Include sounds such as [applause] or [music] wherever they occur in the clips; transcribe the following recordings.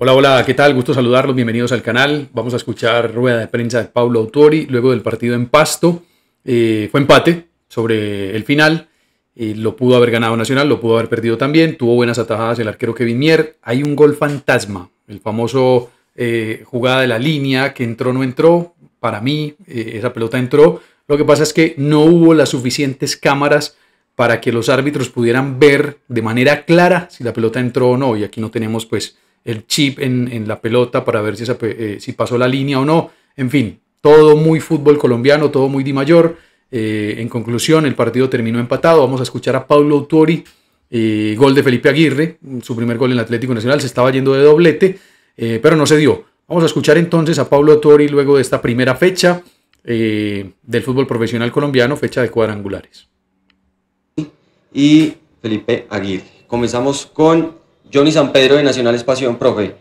Hola, hola, ¿qué tal? Gusto saludarlos, bienvenidos al canal. Vamos a escuchar rueda de prensa de Pablo Autori luego del partido en Pasto. Eh, fue empate sobre el final. Eh, lo pudo haber ganado Nacional, lo pudo haber perdido también. Tuvo buenas atajadas el arquero Kevin Mier. Hay un gol fantasma, el famoso eh, jugada de la línea que entró, no entró. Para mí, esa pelota entró. Lo que pasa es que no hubo las suficientes cámaras para que los árbitros pudieran ver de manera clara si la pelota entró o no. Y aquí no tenemos, pues, el chip en, la pelota para ver si, eh, si pasó la línea o no. En fin, todo muy fútbol colombiano, todo muy di mayor. Eh, en conclusión, el partido terminó empatado. Vamos a escuchar a Pablo Autori, eh, gol de Felipe Aguirre, su primer gol en el Atlético Nacional. Se estaba yendo de doblete, pero no se dio. Vamos a escuchar entonces a Paulo Autori luego de esta primera fecha del fútbol profesional colombiano, fecha de cuadrangulares. Y Felipe Aguirre. Comenzamos con Johnny San Pedro de Nacional Pasión, profe.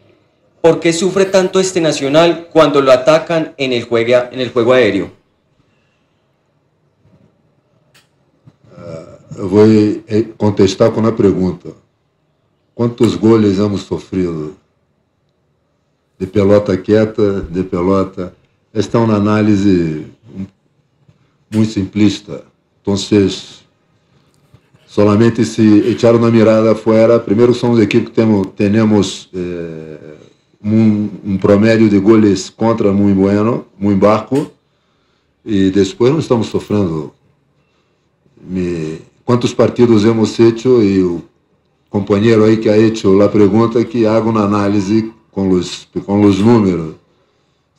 ¿Por qué sufre tanto este Nacional cuando lo atacan en el, juega, en el juego aéreo? Ah, eu vou eh, contestar com a pergunta. Quantos goles hemos sofrido? De pelota quieta, de pelota. Esta é uma análise muito simplista. Então, solamente se echar uma mirada afuera. Primeiro, somos equipe que temos, temos eh, um, um promédio de goles contra muito bueno, muito barco, e depois não estamos sofrendo. Me, quantos partidos hemos feito e o companheiro aí que ha hecho a pergunta que haga uma análise com os, com os números.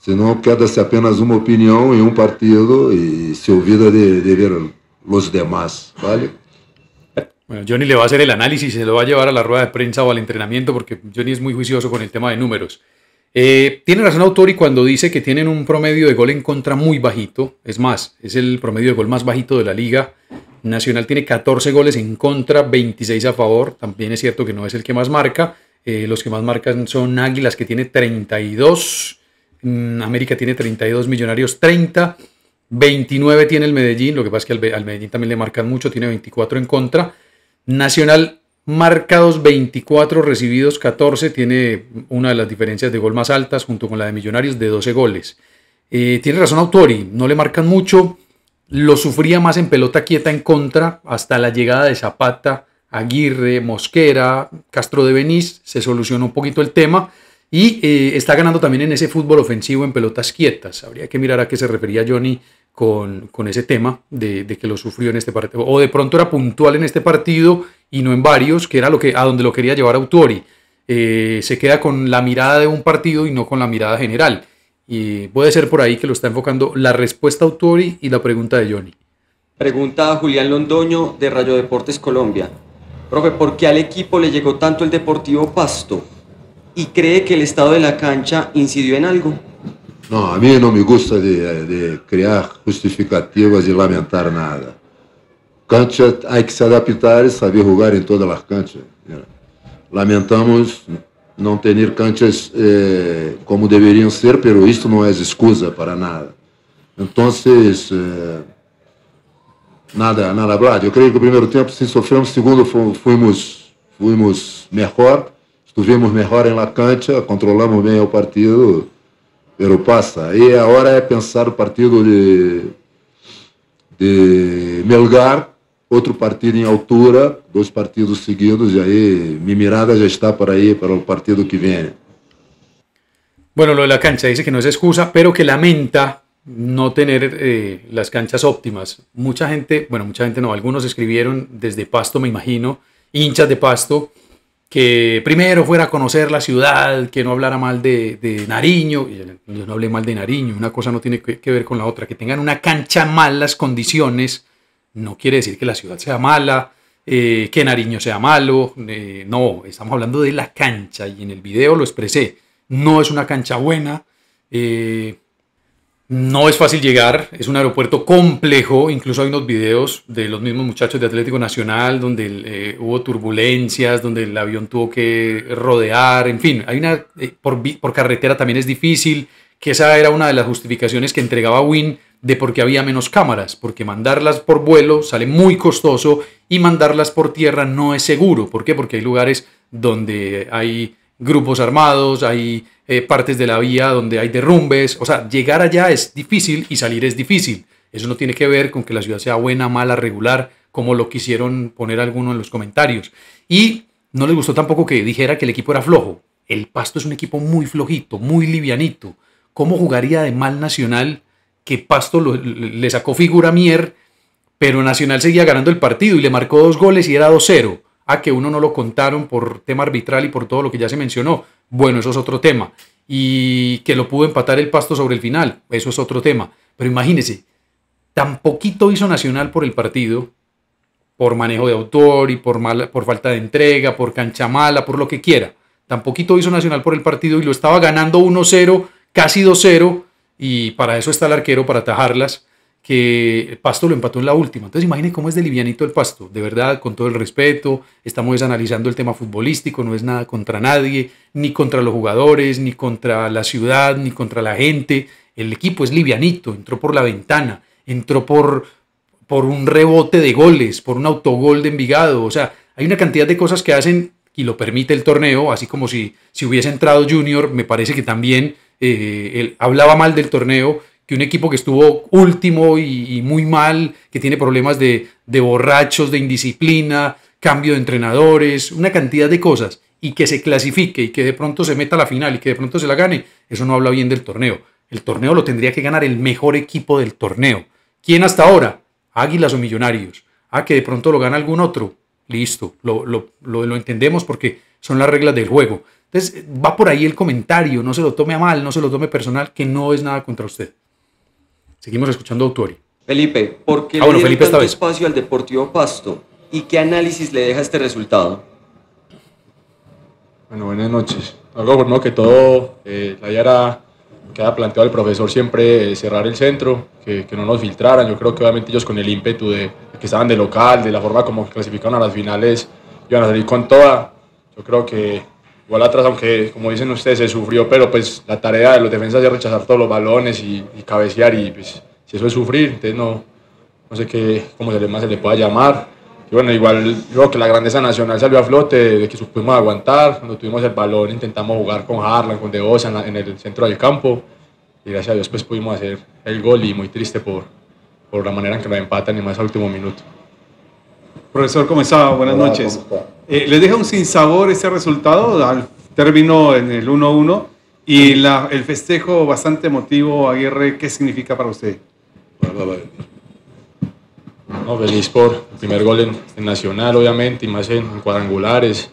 Senão queda-se apenas uma opinião em um partido e se olvida de, de ver os demais, vale? Bueno, Johnny le va a hacer el análisis, se lo va a llevar a la rueda de prensa o al entrenamiento, porque Johnny es muy juicioso con el tema de números. Eh, tiene razón Autori cuando dice que tienen un promedio de gol en contra muy bajito. Es más, es el promedio de gol más bajito de la liga. Nacional tiene 14 goles en contra, 26 a favor. También es cierto que no es el que más marca. Eh, los que más marcan son Águilas, que tiene 32. Mm, América tiene 32, Millonarios 30. 29 tiene el Medellín. Lo que pasa es que al, al Medellín también le marcan mucho, tiene 24 en contra. Nacional marcados 24, recibidos 14, tiene una de las diferencias de gol más altas junto con la de Millonarios de 12 goles. Eh, tiene razón Autori, no le marcan mucho, lo sufría más en pelota quieta en contra hasta la llegada de Zapata, Aguirre, Mosquera, Castro de Benítez, se solucionó un poquito el tema y eh, está ganando también en ese fútbol ofensivo en pelotas quietas. Habría que mirar a qué se refería Johnny con, ese tema de, que lo sufrió en este partido. O de pronto era puntual en este partido y no en varios, que era lo que, a donde lo quería llevar Autori. Eh, se queda con la mirada de un partido y no con la mirada general. Y puede ser por ahí que lo está enfocando la respuesta Autori y la pregunta de Johnny. Pregunta a Julián Londoño de Rayo Deportes Colombia. Profe, ¿por qué al equipo le llegó tanto el Deportivo Pasto? ¿Y cree que el estado de la cancha incidió en algo? Não, a mim não me gusta de, eh, de criar justificativas e lamentar nada. Cante há que se adaptar e saber rugar em toda a Kant. Lamentamos não ter Kantes eh, como deveriam ser, pero isto não é excusa para nada. Então, eh, nada, nada hablar. Eu creio que o primeiro tempo sim sofremos, segundo fomos fomos melhor, estivemos melhor em Lacante, controlamos bem o partido pasa, y ahora es pensar partido de, Melgar, otro partido en em altura, dos partidos seguidos, y e ahí mi mirada ya está para ahí, para el partido que viene. Bueno, lo de la cancha dice que no es excusa, pero que lamenta no tener eh, las canchas óptimas. Mucha gente, bueno, mucha gente no, algunos escribieron desde Pasto, me imagino, hinchas de Pasto, que primero fuera a conocer la ciudad, que no hablara mal de, Nariño, yo no hablé mal de Nariño, una cosa no tiene que, ver con la otra, que tengan una cancha malas condiciones, no quiere decir que la ciudad sea mala, eh, que Nariño sea malo, eh, no, estamos hablando de la cancha y en el video lo expresé, no es una cancha buena, eh, no es fácil llegar, es un aeropuerto complejo, incluso hay unos videos de los mismos muchachos de Atlético Nacional donde eh, hubo turbulencias, donde el avión tuvo que rodear, en fin, hay una eh, por, por, carretera también es difícil, que esa era una de las justificaciones que entregaba Win de por qué había menos cámaras, porque mandarlas por vuelo sale muy costoso y mandarlas por tierra no es seguro, ¿por qué? Porque hay lugares donde hay grupos armados, hay eh, partes de la vía donde hay derrumbes, o sea, llegar allá es difícil y salir es difícil. Eso no tiene que ver con que la ciudad sea buena, mala, regular, como lo quisieron poner algunos en los comentarios. Y no les gustó tampoco que dijera que el equipo era flojo. El Pasto es un equipo muy flojito, muy livianito. ¿Cómo jugaría de mal Nacional que Pasto le sacó figura a Mier, pero Nacional seguía ganando el partido y le marcó dos goles y era 2-0? a que uno no lo contaron por tema arbitral y por todo lo que ya se mencionó. Bueno, eso es otro tema. Y que lo pudo empatar el pasto sobre el final, eso es otro tema. Pero imagínense, tan poquito hizo Nacional por el partido, por manejo de autor y por, por falta de entrega, por cancha mala, por lo que quiera. Tan poquito hizo Nacional por el partido y lo estaba ganando 1-0, casi 2-0, y para eso está el arquero, para atajarlas que el Pasto lo empató en la última. Entonces imagínense cómo es de livianito el Pasto, de verdad, con todo el respeto, estamos analizando el tema futbolístico, no es nada contra nadie, ni contra los jugadores, ni contra la ciudad, ni contra la gente. El equipo es livianito, entró por la ventana, entró por, por un rebote de goles, por un autogol de Envigado, o sea, hay una cantidad de cosas que hacen y lo permite el torneo, así como si, si hubiese entrado Junior, me parece que también eh, él hablaba mal del torneo que un equipo que estuvo último y, muy mal, que tiene problemas de, borrachos, de indisciplina, cambio de entrenadores, una cantidad de cosas, y que se clasifique y que de pronto se meta a la final y que de pronto se la gane, eso no habla bien del torneo. El torneo lo tendría que ganar el mejor equipo del torneo. ¿Quién hasta ahora? Águilas o Millonarios. Ah, que de pronto lo gana algún otro. Listo, lo, lo, lo entendemos porque son las reglas del juego. Entonces va por ahí el comentario, no se lo tome a mal, no se lo tome personal, que no es nada contra usted. Seguimos escuchando a Autori. Felipe, ¿por qué ah, le tanto espacio al Deportivo Pasto? ¿Y qué análisis le deja este resultado? Bueno, buenas noches. Algo bueno pues, que todo, eh, la era que ha planteado el profesor siempre eh, cerrar el centro, que, no nos filtraran. Yo creo que obviamente ellos con el ímpetu de, de que estaban de local, de la forma como clasificaron a las finales, iban a salir con toda. Yo creo que Igual atrás, aunque como dicen ustedes, se sufrió, pero pues la tarea de los defensas es rechazar todos los balones y, cabecear y pues si eso es sufrir, entonces no, no sé qué, cómo se le, más se le pueda llamar. Y bueno, igual creo que la grandeza nacional salió a flote de que supimos aguantar. Cuando tuvimos el balón intentamos jugar con Harlan, con De en, el centro del campo. Y gracias a Dios pues pudimos hacer el gol y muy triste por, la manera en que nos empatan y más al último minuto. Profesor, ¿cómo está? Buenas noches. Eh, le deja un sinsabor ese resultado al término en el 1-1 y el festejo bastante emotivo, Aguirre, ¿qué significa para usted? feliz por el primer gol en, Nacional, obviamente, y más en, cuadrangulares.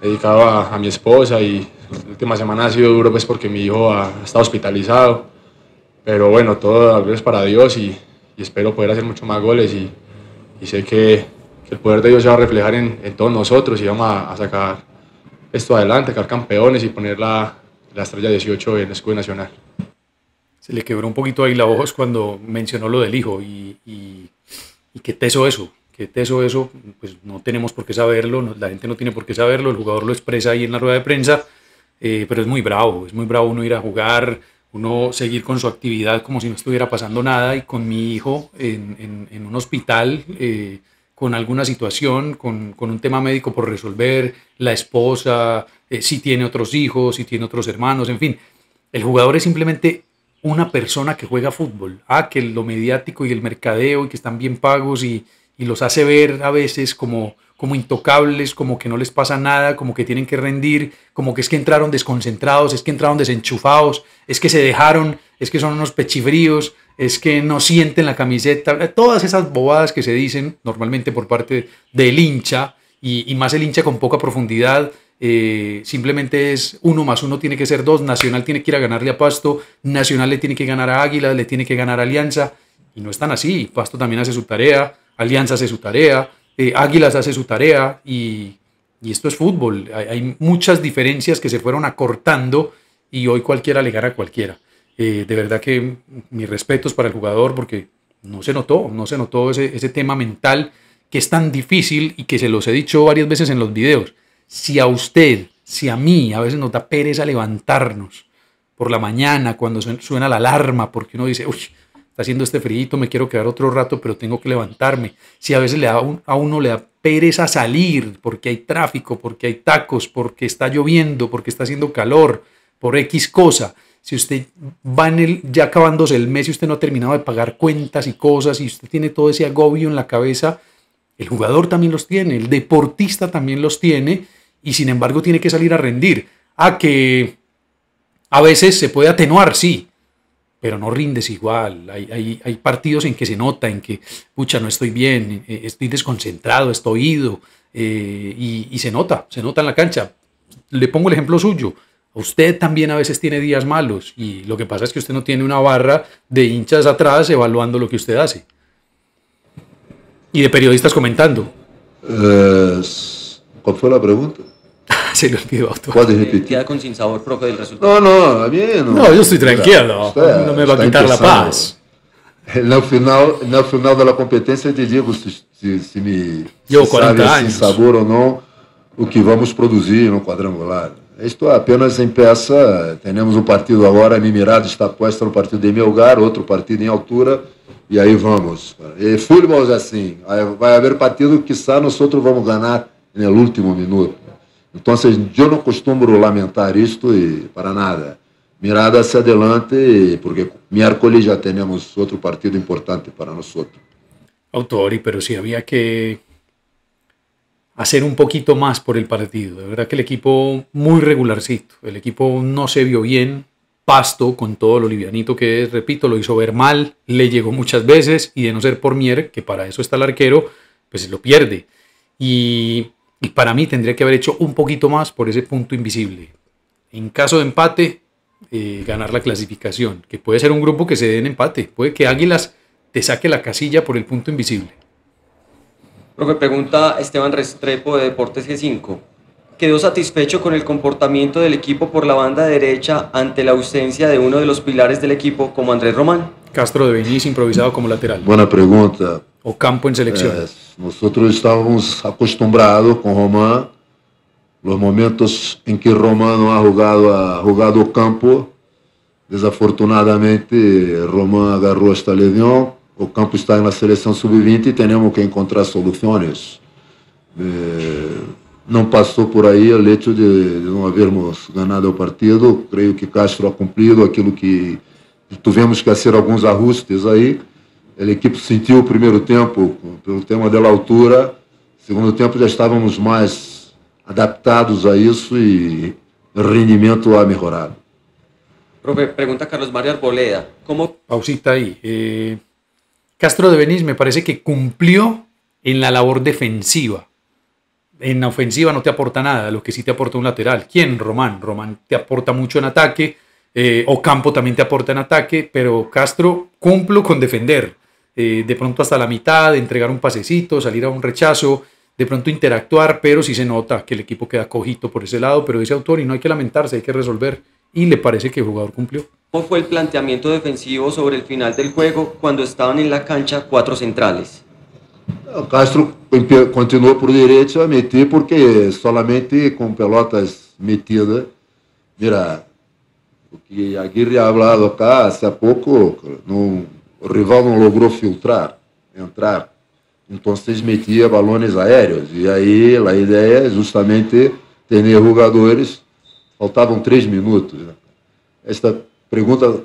Dedicado a, mi esposa y la última semana ha sido duro pues porque mi hijo ha, estado hospitalizado. Pero bueno, todo es para Dios y, espero poder hacer muchos más goles y sé que el poder de ellos se va a reflejar en, todos nosotros y vamos a, sacar esto adelante, sacar campeones y poner la, estrella 18 en el escudo nacional. Se le quebró un poquito ahí la ojos cuando mencionó lo del hijo y, qué teso eso, qué teso eso, pues no tenemos por qué saberlo, la gente no tiene por qué saberlo, el jugador lo expresa ahí en la rueda de prensa, eh, pero es muy bravo, es muy bravo uno ir a jugar, uno seguir con su actividad como si no estuviera pasando nada y con mi hijo en, un hospital. Eh, con alguna situación, con, un tema médico por resolver, la esposa, eh, si tiene otros hijos, si tiene otros hermanos, en fin. El jugador es simplemente una persona que juega fútbol. Ah, que lo mediático y el mercadeo y que están bien pagos y, los hace ver a veces como, como intocables, como que no les pasa nada, como que tienen que rendir, como que es que entraron desconcentrados, es que entraron desenchufados, es que se dejaron, es que son unos pechifríos, es que no sienten la camiseta, todas esas bobadas que se dicen normalmente por parte del hincha y, más el hincha con poca profundidad. Eh, simplemente es uno más uno tiene que ser dos, Nacional tiene que ir a ganarle a Pasto, Nacional le tiene que ganar a Águila, le tiene que ganar a Alianza, y no están así, Pasto también hace su tarea, Alianza hace su tarea, eh, Águilas hace su tarea, y, esto es fútbol, hay, muchas diferencias que se fueron acortando y hoy cualquiera le gana a cualquiera. Eh, de verdad que mis respetos para el jugador porque no se notó, no se notó ese, tema mental que es tan difícil y que se los he dicho varias veces en los videos. Si a usted, si a mí, a veces nos da pereza levantarnos por la mañana cuando suena la alarma porque uno dice, uy, está haciendo este frío, me quiero quedar otro rato, pero tengo que levantarme. Si a veces le a uno le da pereza salir porque hay tráfico, porque hay tacos, porque está lloviendo, porque está haciendo calor, por X cosa si usted va en el, ya acabándose el mes y usted no ha terminado de pagar cuentas y cosas y usted tiene todo ese agobio en la cabeza, el jugador también los tiene, el deportista también los tiene y sin embargo tiene que salir a rendir. A que a veces se puede atenuar, sí, pero no rindes igual. Hay, partidos en que se nota, en que, pucha, no estoy bien, eh, estoy desconcentrado, estoy ido eh, y se nota, se nota en la cancha. Le pongo el ejemplo suyo. Usted también a veces tiene días malos y lo que pasa es que usted no tiene una barra de hinchas atrás evaluando lo que usted hace. Y de periodistas comentando. ¿Cuál fue la pregunta? [laughs] Se lo olvidó ¿Cuál es eh, Queda con sin sabor, profe, del resultado. No, no, mí No, no yo estoy tranquilo. no me va a quitar la paz. en final, final de la competencia te digo si, si, me si sin sabor o no lo que vamos a producir en un cuadrangular. Isto apenas em peça, temos um partido agora, Mimirado está posto no partido em Melgar, outro partido em altura, e aí vamos. E futebol assim, vai haver partido que só nós outros vamos ganhar no último minuto. Então, eu não costumo lamentar isto e para nada. Mirada se adelante, porque miércoles já temos outro partido importante para nós. Autori, pero si había que hacer un poquito más por el partido. De verdad que el equipo muy regularcito. El equipo no se vio bien. Pasto, con todo lo livianito que es, repito, lo hizo ver mal, le llegó muchas veces y de no ser por Mier, que para eso está el arquero, pues lo pierde. Y, para mí tendría que haber hecho un poquito más por ese punto invisible. En caso de empate, eh, ganar la clasificación, que puede ser un grupo que se dé en empate, puede que Águilas te saque la casilla por el punto invisible. Profe, pregunta Esteban Restrepo de Deportes G5. ¿Quedó satisfecho con el comportamiento del equipo por la banda derecha ante la ausencia de uno de los pilares del equipo como Andrés Román? Castro de Benítez improvisado como lateral. Buena pregunta. O campo en selección. Eh, nosotros estábamos acostumbrados con Román. Los momentos en que Román no ha jugado, ha jugado campo. Desafortunadamente, Román agarró esta lesión o campo está na seleção sub-20 e temos que encontrar soluções. Eh, não passou por aí o leito de, de, não havermos ganhado o partido. Creio que Castro ha cumprido aquilo que tivemos que fazer alguns ajustes aí. A equipe sentiu o primeiro tempo pelo tema da altura. Segundo tempo já estávamos mais adaptados a isso e o rendimento a melhorado. Profe, pergunta Carlos Maria Arboleda. Como... Pausita aí. Eh... Castro de Benítez me parece que cumplió en la labor defensiva. En la ofensiva no te aporta nada, lo que sí te aporta un lateral. ¿Quién? Román. Román te aporta mucho en ataque, o eh, Ocampo también te aporta en ataque, pero Castro cumplo con defender. Eh, de pronto hasta la mitad, entregar un pasecito, salir a un rechazo, de pronto interactuar, pero sí se nota que el equipo queda cojito por ese lado, pero ese autor y no hay que lamentarse, hay que resolver y le parece que el jugador cumplió. ¿Cómo fue el planteamiento defensivo sobre el final del juego cuando estaban en la cancha cuatro centrales? Castro continuó por derecho a meter porque solamente con pelotas metidas. Mira, lo que Aguirre ha hablado acá hace poco, no, rival no logró filtrar, entrar. Entonces metía balones aéreos. Y ahí la idea es justamente tener jugadores... Faltavam três minutos. Né? Esta pergunta,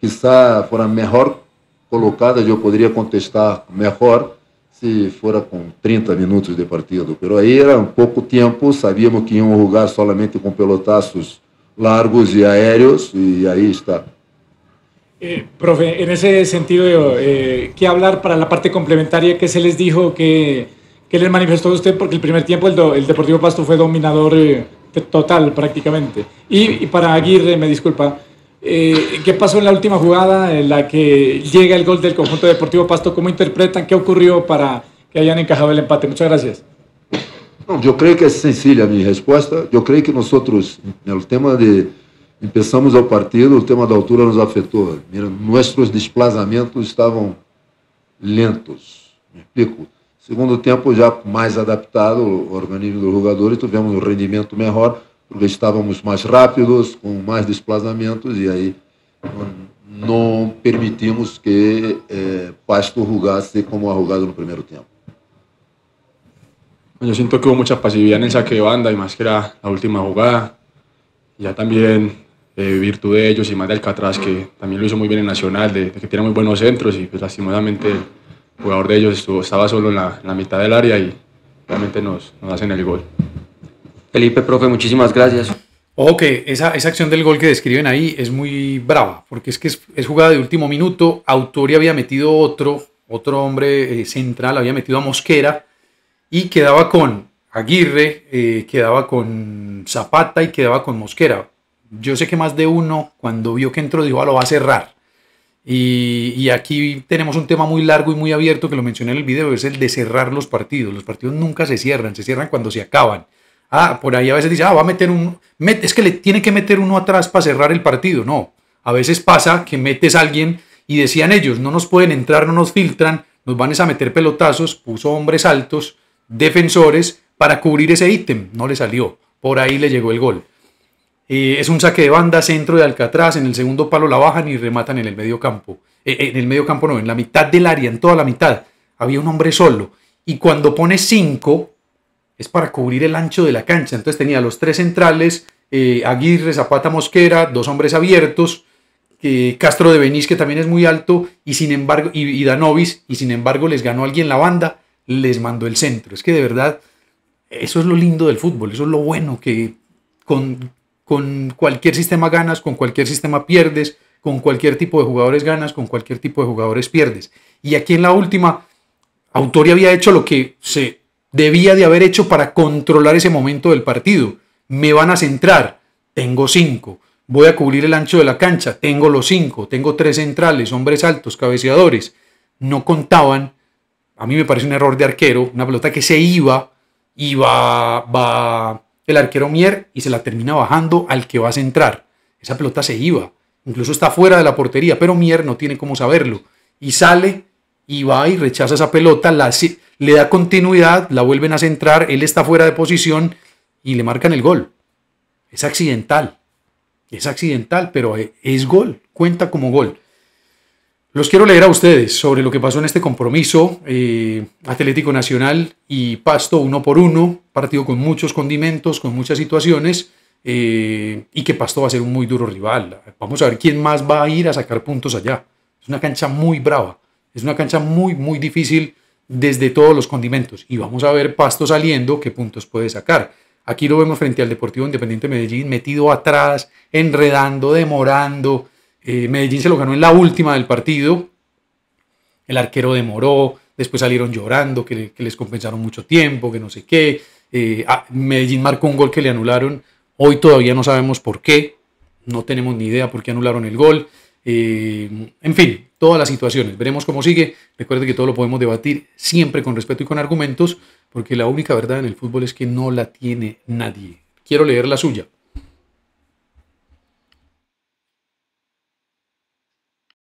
quizá, fora melhor colocada, eu poderia contestar melhor se fora com 30 minutos de partido. Pero aí era um pouco tempo, sabíamos que iam jogar somente com pelotaços largos e aéreos, e aí está. Eh, profe, en ese sentido, eh, ¿qué hablar para la parte complementaria que se les dijo que, que les manifestó usted? Porque el primer tiempo el, do, el Deportivo Pasto fue dominador eh, total prácticamente. Y, para Aguirre, me disculpa, eh, ¿qué pasó en la última jugada en la que llega el gol del conjunto deportivo Pasto? ¿Cómo interpretan? ¿Qué ocurrió para que hayan encajado el empate? Muchas gracias. yo creo que es sencilla mi respuesta. Yo creo que nosotros, en el tema de empezamos el partido, el tema de altura nos afectó. nuestros desplazamientos estaban lentos. Me Segundo tempo já mais adaptado o organismo do jogadores, e tivemos um rendimento melhor, porque estávamos mais rápidos, com mais desplazamentos e aí não permitimos que é, Pasto jogasse como ha jugado no primeiro tempo. eu sinto que houve muita passividade no saque de banda e mais que era a última jogada já também eh, virtude de ellos mais de Alcatraz, que também lo hizo muito bem em Nacional, de, de que tinha muito buenos centros e pues lastimosamente... jugador de ellos estuvo, estaba solo en la, mitad del área y realmente nos, hacen el gol. Felipe, profe, muchísimas gracias. Ojo esa, acción del gol que describen ahí es muy brava, porque es que es, jugada de último minuto. Autori había metido otro, otro hombre eh, central, había metido a Mosquera y quedaba con Aguirre, eh, quedaba con Zapata y quedaba con Mosquera. Yo sé que más de uno, cuando vio que entró, dijo, ah, lo va a cerrar. Y, aquí tenemos un tema muy largo y muy abierto que lo mencioné en el video, es el de cerrar los partidos. Los partidos nunca se cierran, se cierran cuando se acaban. Ah, por ahí a veces dice, ah, va a meter un... es que le tiene que meter uno atrás para cerrar el partido. No, a veces pasa que metes a alguien y decían ellos, no nos pueden entrar, no nos filtran, nos van a meter pelotazos, puso hombres altos, defensores, para cubrir ese ítem. No le salió, por ahí le llegó el gol. Eh, es un saque de banda, centro de Alcatraz, en el segundo palo la bajan y rematan en el medio campo. Eh, eh, en el medio campo no, en la mitad del área, en toda la mitad. Había un hombre solo. Y cuando pone cinco, es para cubrir el ancho de la cancha. Entonces tenía los tres centrales, Aguirre, Zapata, Mosquera, dos hombres abiertos, Castro de Benítez, que también es muy alto, y sin embargo, y, y Danovis, y sin embargo les ganó alguien la banda, les mandó el centro. Es que de verdad, eso es lo lindo del fútbol, eso es lo bueno que con con cualquier sistema ganas, con cualquier sistema pierdes, con cualquier tipo de jugadores ganas, con cualquier tipo de jugadores pierdes. Y aquí en la última, Autoria había hecho lo que se debía de haber hecho para controlar ese momento del partido. Me van a centrar, tengo cinco. Voy a cubrir el ancho de la cancha, tengo los cinco. Tengo tres centrales, hombres altos, cabeceadores. No contaban. A mí me parece un error de arquero, una pelota que se iba, iba, va el arquero Mier y se la termina bajando al que va a centrar. Esa pelota se iba, incluso está fuera de la portería, pero Mier no tiene cómo saberlo. Y sale y va y rechaza esa pelota, la, le da continuidad, la vuelven a centrar, él está fuera de posición y le marcan el gol. Es accidental, es accidental, pero e, es gol, cuenta como gol. Los quiero leer a ustedes sobre lo que pasó en este compromiso eh, Atlético Nacional y Pasto uno por uno partido con muchos condimentos, con muchas situaciones, eh, y que Pasto va a ser un muy duro rival. Vamos a ver quién más va a ir a sacar puntos allá. Es una cancha muy brava, es una cancha muy, muy difícil desde todos los condimentos. Y vamos a ver Pasto saliendo qué puntos puede sacar. Aquí lo vemos frente al Deportivo Independiente Medellín, metido atrás, enredando, demorando. Eh, Medellín se lo ganó en la última del partido. El arquero demoró, después salieron llorando, que les compensaron mucho tiempo, que no sé qué. Eh, ah, Medellín marcó un gol que le anularon. Hoy todavía no sabemos por qué. No tenemos ni idea por qué anularon el gol. Eh, en fin, todas las situaciones. Veremos cómo sigue. Recuerde que todo lo podemos debatir siempre con respeto y con argumentos, porque la única verdad en el fútbol es que no la tiene nadie. Quiero leer la suya.